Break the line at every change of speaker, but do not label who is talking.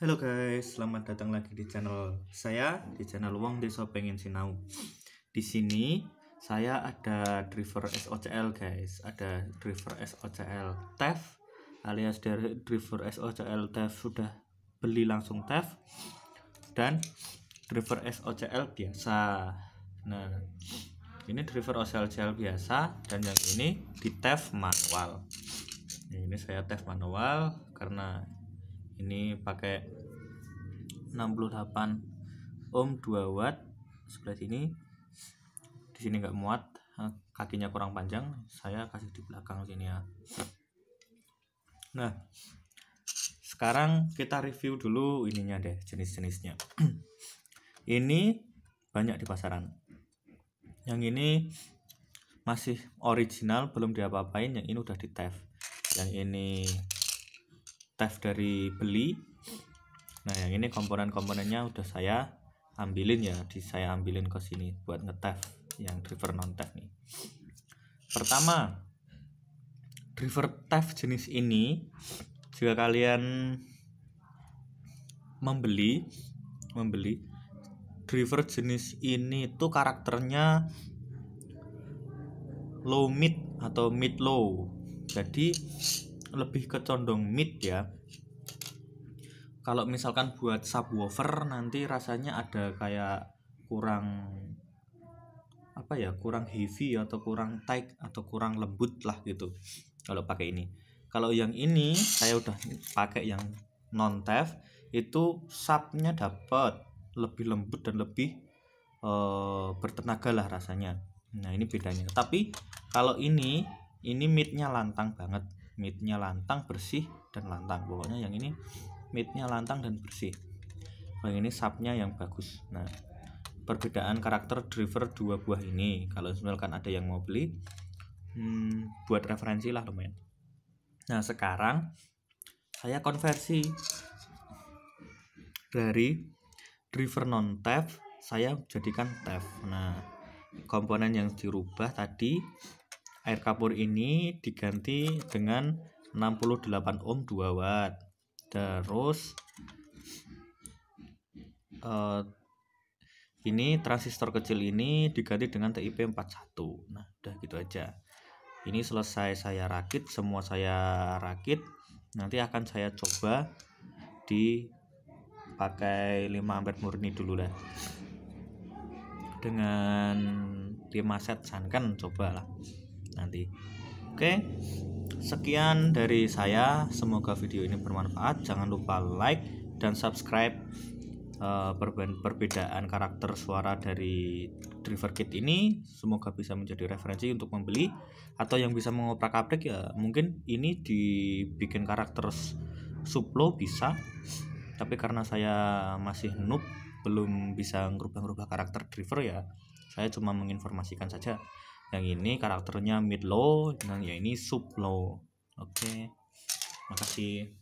Halo guys, selamat datang lagi di channel saya di channel Wong Desa Pengen Sinau. Di sini saya ada driver SOCL guys, ada driver SOCL TEF alias dari driver SOCL TEF sudah beli langsung TEF dan driver SOCL biasa. Nah, ini driver SOCL biasa dan yang ini di TEF manual. Nah, ini saya TEF manual karena ini pakai 68 ohm 2 watt sebelah sini di sini nggak muat kakinya kurang panjang saya kasih di belakang sini ya nah sekarang kita review dulu ininya deh jenis-jenisnya ini banyak di pasaran yang ini masih original belum diapa-apain yang ini udah di theft yang ini Tef dari beli nah yang ini komponen-komponennya udah saya ambilin ya di saya ambilin ke sini buat ngetef yang driver non tef nih pertama driver tef jenis ini jika kalian membeli membeli driver jenis ini itu karakternya low mid atau mid low jadi lebih ke condong mid ya kalau misalkan buat subwoofer nanti rasanya ada kayak kurang apa ya kurang heavy atau kurang tight atau kurang lembut lah gitu kalau pakai ini kalau yang ini saya udah pakai yang non tef itu subnya dapat lebih lembut dan lebih e, bertenaga lah rasanya nah ini bedanya tapi kalau ini ini midnya lantang banget Midnya lantang bersih dan lantang pokoknya yang ini Midnya lantang dan bersih yang ini sapnya yang bagus nah perbedaan karakter driver dua buah ini kalau misalkan ada yang mau beli hmm, buat referensi lah lumayan nah sekarang saya konversi dari driver non tef saya jadikan tef nah komponen yang dirubah tadi air kapur ini diganti dengan 68 ohm 2 watt terus uh, ini transistor kecil ini diganti dengan TIP41 nah udah gitu aja ini selesai saya rakit semua saya rakit nanti akan saya coba di pakai 5 ampere murni dulu lah dengan 5 set sankan coba lah nanti oke sekian dari saya semoga video ini bermanfaat jangan lupa like dan subscribe eh, perbedaan karakter suara dari driver kit ini semoga bisa menjadi referensi untuk membeli atau yang bisa mengoprak aprik ya mungkin ini dibikin karakter suplo bisa tapi karena saya masih noob belum bisa ngerubah-ngerubah karakter driver ya saya cuma menginformasikan saja yang ini karakternya mid low dan yang ini sub low oke okay. makasih